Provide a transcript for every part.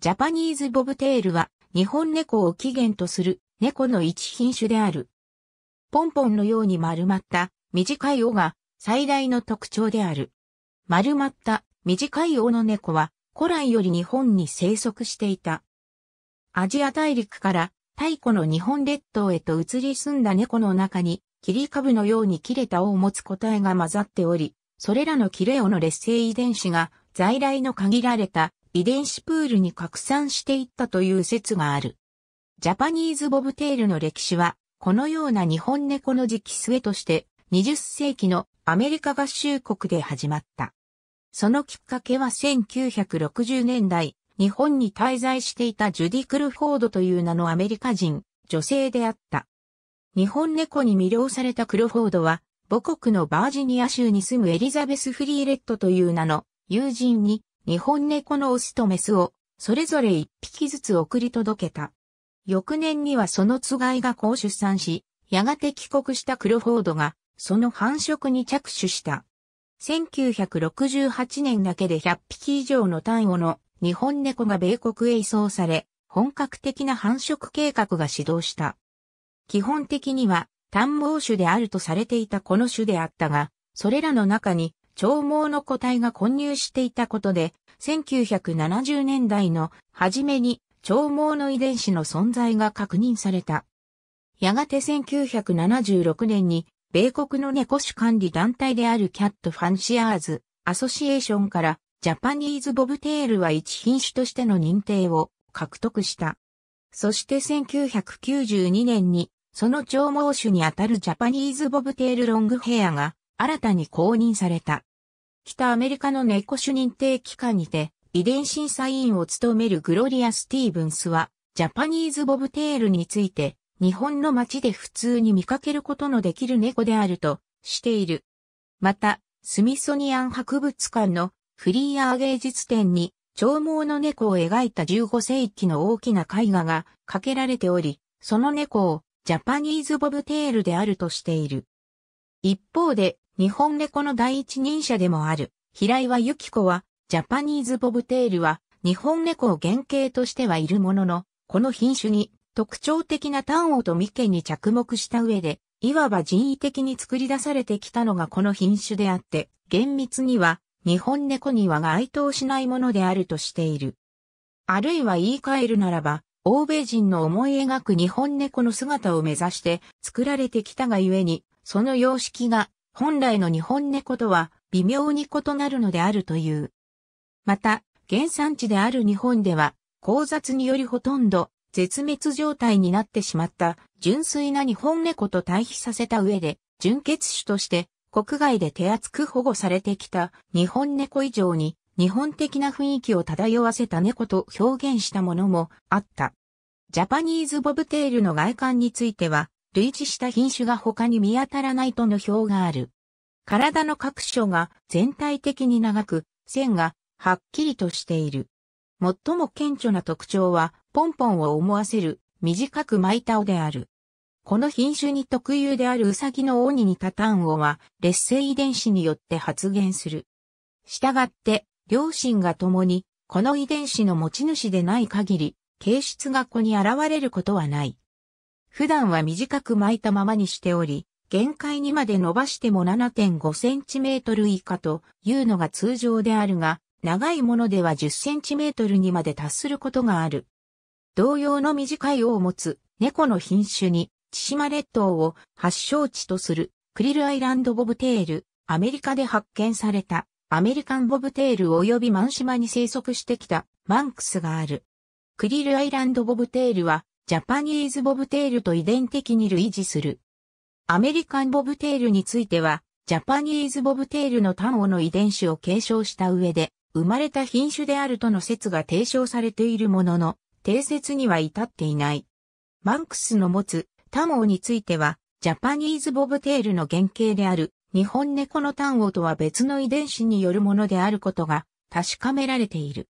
ジャパニーズボブテールは日本猫を起源とする猫の一品種である。ポンポンのように丸まった短い尾が最大の特徴である。丸まった短い尾の猫は古来より日本に生息していた。アジア大陸から太古の日本列島へと移り住んだ猫の中に切り株のように切れた尾を持つ個体が混ざっており、それらの切れ尾の劣勢遺伝子が在来の限られた遺伝子プールに拡散していったという説がある。ジャパニーズボブテールの歴史は、このような日本猫の期末として、20世紀のアメリカ合衆国で始まった。そのきっかけは1960年代、日本に滞在していたジュディ・クルフォードという名のアメリカ人、女性であった。日本猫に魅了されたクルフォードは、母国のバージニア州に住むエリザベス・フリーレットという名の友人に日本猫のオスとメスを、それぞれ一匹ずつ送り届けた。翌年にはそのつがいが子を出産し、やがて帰国したクロフォードが、その繁殖に着手した。1968年だけで100匹以上の単語の日本猫が米国へ移送され、本格的な繁殖計画が始動した。基本的には単毛種であるとされていたこの種であったが、それらの中に長毛の個体が混入していたことで、1970年代の初めに長毛の遺伝子の存在が確認された。やがて1976年に、米国の猫種管理団体であるキャットファンシアーズ・アソシエーションからジャパニーズボブテールは一品種としての認定を獲得した。そして1992年にその長毛種にあたるジャパニーズボブテールロングヘアが新たに公認された。北アメリカの猫種認定機関にて、遺伝審査委員を務めるグロリア・スティーブンスは、ジャパニーズボブテールについて、日本の街で普通に見かけることのできる猫であるとしている。また、スミソニアン博物館のフリーアー芸術展に、長毛の猫を描いた15世紀の大きな絵画がかけられており、その猫をジャパニーズボブテールであるとしている。一方で、日本猫の第一人者でもある、平岩由紀子は、ジャパニーズボブテールは、日本猫を原型としてはいるものの、この品種に特徴的な単語と眉間に着目した上で、いわば人為的に作り出されてきたのがこの品種であって、厳密には、日本猫には該当しないものであるとしている。あるいは言い換えるならば、欧米人の思い描く日本猫の姿を目指して作られてきたがゆえに、その様式が本来の日本猫とは微妙に異なるのであるという。また、原産地である日本では、交雑によりほとんど絶滅状態になってしまった純粋な日本猫と対比させた上で、純血種として国外で手厚く保護されてきた日本猫以上に日本的な雰囲気を漂わせた猫と表現したものもあった。ジャパニーズボブテールの外観については、類似した品種が他に見当たらないとの表がある。体の各所が全体的に長く、線がはっきりとしている。最も顕著な特徴は、ポンポンを思わせる短く巻いた尾である。この品種に特有であるウサギの鬼にタたン尾は、劣勢遺伝子によって発現する。したがって、両親が共に、この遺伝子の持ち主でない限り、形質が子に現れることはない。普段は短く巻いたままにしており、限界にまで伸ばしても 7.5cm 以下というのが通常であるが、長いものでは 10cm にまで達することがある。同様の短い尾を持つ猫の品種に、千島列島を発祥地とするクリルアイランドボブテール、アメリカで発見されたアメリカンボブテール及びマンシマに生息してきたマンクスがある。クリルアイランドボブテールはジャパニーズボブテールと遺伝的に類似する。アメリカンボブテールについては、ジャパニーズボブテールの単語の遺伝子を継承した上で、生まれた品種であるとの説が提唱されているものの、定説には至っていない。マンクスの持つ単語については、ジャパニーズボブテールの原型である日本猫の単語とは別の遺伝子によるものであることが確かめられている。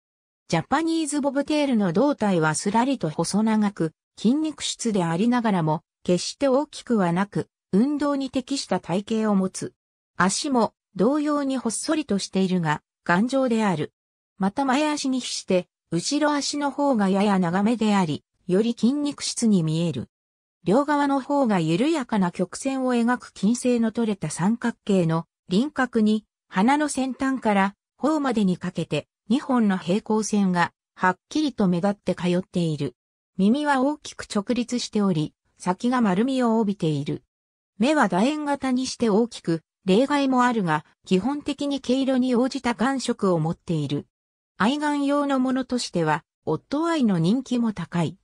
ジャパニーズボブテールの胴体はすらりと細長く、筋肉質でありながらも、決して大きくはなく、運動に適した体型を持つ。足も同様にほっそりとしているが、頑丈である。また前足に比して、後ろ足の方がやや長めであり、より筋肉質に見える。両側の方が緩やかな曲線を描く金星の取れた三角形の輪郭に、鼻の先端から頬までにかけて2本の平行線がはっきりと目立って通っている。耳は大きく直立しており、先が丸みを帯びている。目は楕円型にして大きく、例外もあるが、基本的に毛色に応じた眼色を持っている。愛眼用のものとしては、オットアイの人気も高い。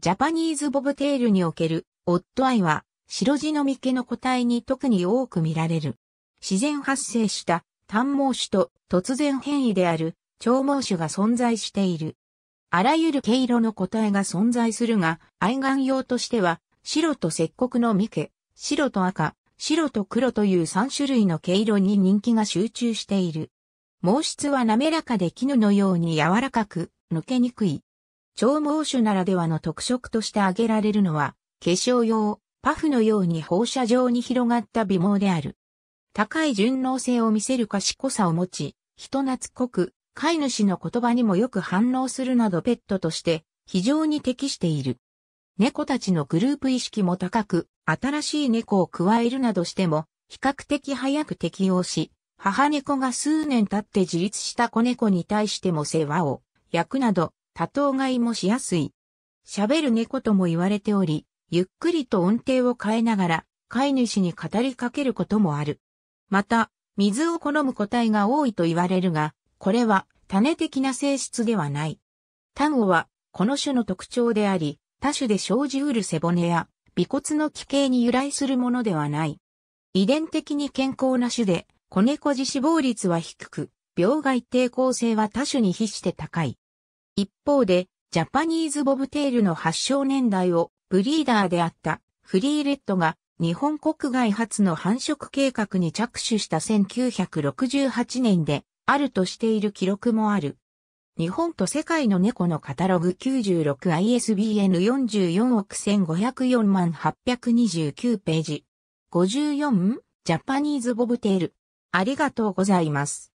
ジャパニーズボブテールにおける、オットアイは、白地の眉毛の個体に特に多く見られる。自然発生した、短毛種と突然変異である、長毛種が存在している。あらゆる毛色の個体が存在するが、愛顔用としては、白と石黒の三毛、白と赤、白と黒という3種類の毛色に人気が集中している。毛質は滑らかで絹のように柔らかく、抜けにくい。超毛種ならではの特色として挙げられるのは、化粧用、パフのように放射状に広がった美毛である。高い順応性を見せる賢さを持ち、人懐っこく、飼い主の言葉にもよく反応するなどペットとして非常に適している。猫たちのグループ意識も高く、新しい猫を加えるなどしても、比較的早く適応し、母猫が数年経って自立した子猫に対しても世話を、焼くなど、多頭飼いもしやすい。喋る猫とも言われており、ゆっくりと音程を変えながら、飼い主に語りかけることもある。また、水を好む個体が多いと言われるが、これは種的な性質ではない。単語はこの種の特徴であり、多種で生じうる背骨や尾骨の奇形に由来するものではない。遺伝的に健康な種で、子猫児死亡率は低く、病害抵抗性は多種に比して高い。一方で、ジャパニーズボブテールの発祥年代をブリーダーであったフリーレッドが日本国外初の繁殖計画に着手した1968年であるとしている記録もある。日本と世界の猫のカタログ 96ISBN44 億1504万829ページ。54? ジャパニーズボブテール。ありがとうございます。